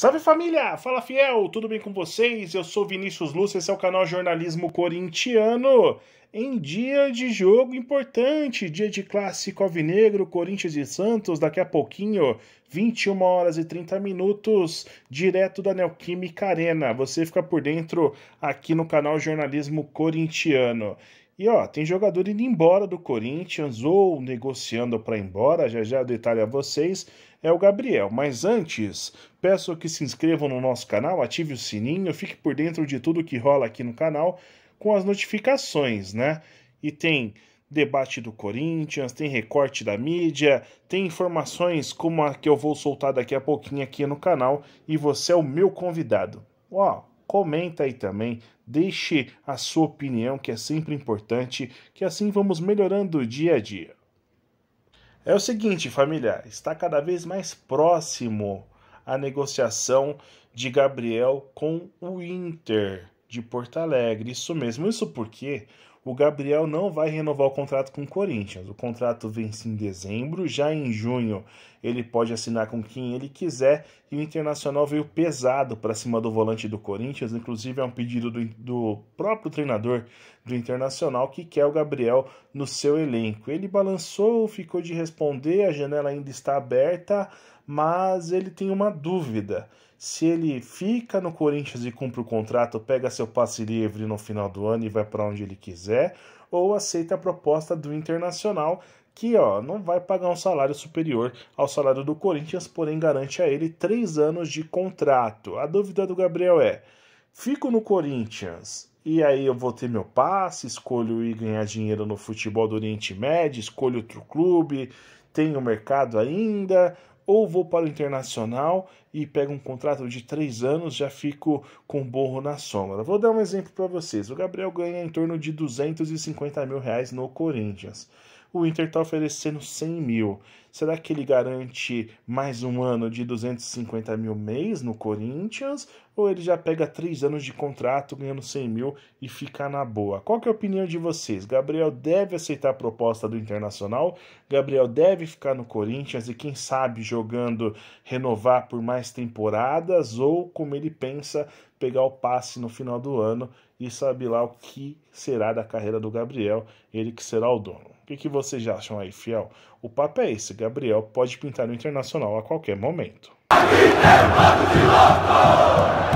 Salve família! Fala fiel, tudo bem com vocês? Eu sou Vinícius Lúcio, esse é o canal Jornalismo Corintiano. Em dia de jogo importante, dia de clássico alvinegro, Corinthians e Santos, daqui a pouquinho, 21 horas e 30 minutos, direto da Neoquímica Arena. Você fica por dentro aqui no canal Jornalismo Corintiano. E ó, tem jogador indo embora do Corinthians ou negociando para ir embora, já já detalhe a vocês, é o Gabriel. Mas antes, peço que se inscrevam no nosso canal, ative o sininho, fique por dentro de tudo que rola aqui no canal com as notificações, né? E tem debate do Corinthians, tem recorte da mídia, tem informações como a que eu vou soltar daqui a pouquinho aqui no canal e você é o meu convidado. Uau! comenta aí também, deixe a sua opinião, que é sempre importante, que assim vamos melhorando dia a dia. É o seguinte, família, está cada vez mais próximo a negociação de Gabriel com o Inter de Porto Alegre. Isso mesmo, isso porque o Gabriel não vai renovar o contrato com o Corinthians. O contrato vence em dezembro, já em junho ele pode assinar com quem ele quiser e o Internacional veio pesado para cima do volante do Corinthians, inclusive é um pedido do, do próprio treinador do Internacional que quer o Gabriel no seu elenco. Ele balançou, ficou de responder, a janela ainda está aberta, mas ele tem uma dúvida. Se ele fica no Corinthians e cumpre o contrato, pega seu passe livre no final do ano e vai para onde ele quiser, ou aceita a proposta do Internacional, que ó, não vai pagar um salário superior ao salário do Corinthians, porém garante a ele três anos de contrato. A dúvida do Gabriel é: fico no Corinthians e aí eu vou ter meu passe, escolho ir ganhar dinheiro no futebol do Oriente Médio, escolho outro clube, tenho mercado ainda, ou vou para o Internacional e pego um contrato de três anos, já fico com borro na sombra. Vou dar um exemplo para vocês. O Gabriel ganha em torno de 250 mil reais no Corinthians. O Inter está oferecendo 100 mil. Será que ele garante mais um ano de 250 mil mês no Corinthians? Ou ele já pega três anos de contrato ganhando 100 mil e fica na boa? Qual é a opinião de vocês? Gabriel deve aceitar a proposta do Internacional? Gabriel deve ficar no Corinthians e quem sabe jogando renovar por mais temporadas? Ou como ele pensa pegar o passe no final do ano e sabe lá o que será da carreira do Gabriel, ele que será o dono. O que, que vocês acham aí, fiel? O papo é esse, Gabriel Gabriel pode pintar o Internacional a qualquer momento. Aqui é Mato de